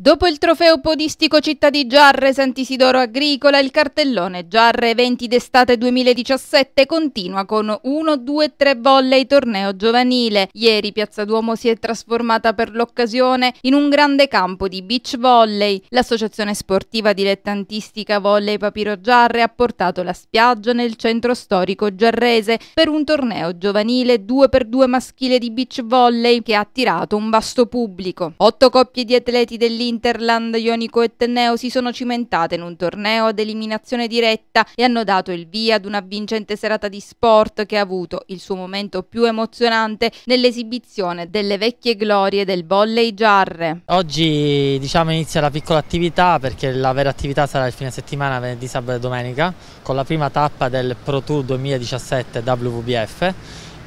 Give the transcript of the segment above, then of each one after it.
Dopo il trofeo podistico Città di Giarre Sant'Isidoro Agricola, il cartellone Giarre 20 d'estate 2017 continua con 1-2-3 volley torneo giovanile. Ieri Piazza Duomo si è trasformata per l'occasione in un grande campo di beach volley. L'associazione sportiva dilettantistica Volley Papiro Giarre ha portato la spiaggia nel centro storico giarrese per un torneo giovanile 2x2 maschile di beach volley che ha attirato un vasto pubblico. Otto coppie di atleti dell'Italia Interland, Ionico e Tenneo si sono cimentate in un torneo ad eliminazione diretta e hanno dato il via ad una vincente serata di sport che ha avuto il suo momento più emozionante nell'esibizione delle vecchie glorie del volley giarre. Oggi diciamo inizia la piccola attività perché la vera attività sarà il fine settimana, venerdì, sabato e domenica con la prima tappa del Pro Tour 2017 WVBF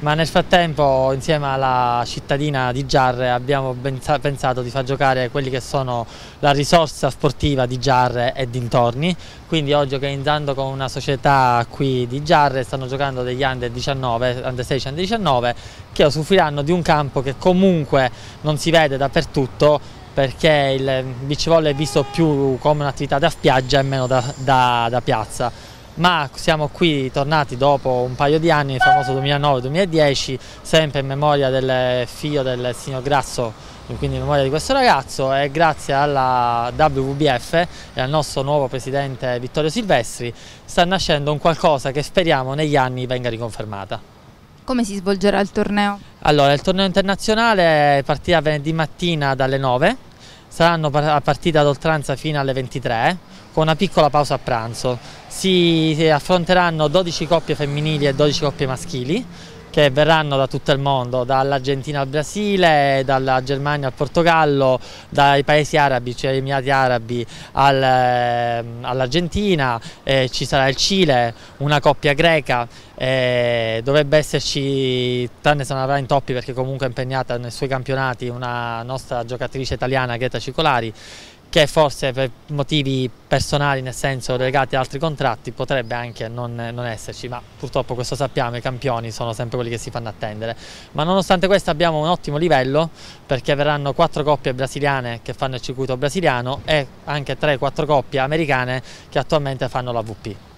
ma nel frattempo insieme alla cittadina di Giarre abbiamo pensato di far giocare quelli che sono la risorsa sportiva di Giarre e dintorni, quindi oggi organizzando con una società qui di Giarre stanno giocando degli under 19, under 16, under 19 che usufruiranno di un campo che comunque non si vede dappertutto perché il beach volley è visto più come un'attività da spiaggia e meno da, da, da piazza ma siamo qui tornati dopo un paio di anni, il famoso 2009-2010, sempre in memoria del figlio del signor Grasso quindi in memoria di questo ragazzo e grazie alla WWF e al nostro nuovo presidente Vittorio Silvestri sta nascendo un qualcosa che speriamo negli anni venga riconfermata. Come si svolgerà il torneo? Allora, il torneo internazionale partirà venerdì mattina dalle 9 saranno a partita ad oltranza fino alle 23 con una piccola pausa a pranzo. Si affronteranno 12 coppie femminili e 12 coppie maschili che verranno da tutto il mondo, dall'Argentina al Brasile, dalla Germania al Portogallo, dai paesi arabi, cioè Emirati Arabi al, eh, all'Argentina, eh, ci sarà il Cile, una coppia greca, eh, dovrebbe esserci, tranne se non avrà in toppi perché comunque è impegnata nei suoi campionati, una nostra giocatrice italiana Greta Cicolari che forse per motivi personali, nel senso legati ad altri contratti, potrebbe anche non, non, esserci, ma purtroppo questo sappiamo, i campioni sono sempre quelli che si fanno attendere. Ma nonostante questo abbiamo un ottimo livello, perché verranno quattro coppie brasiliane che fanno il circuito brasiliano e anche tre, quattro coppie americane che attualmente fanno la VP.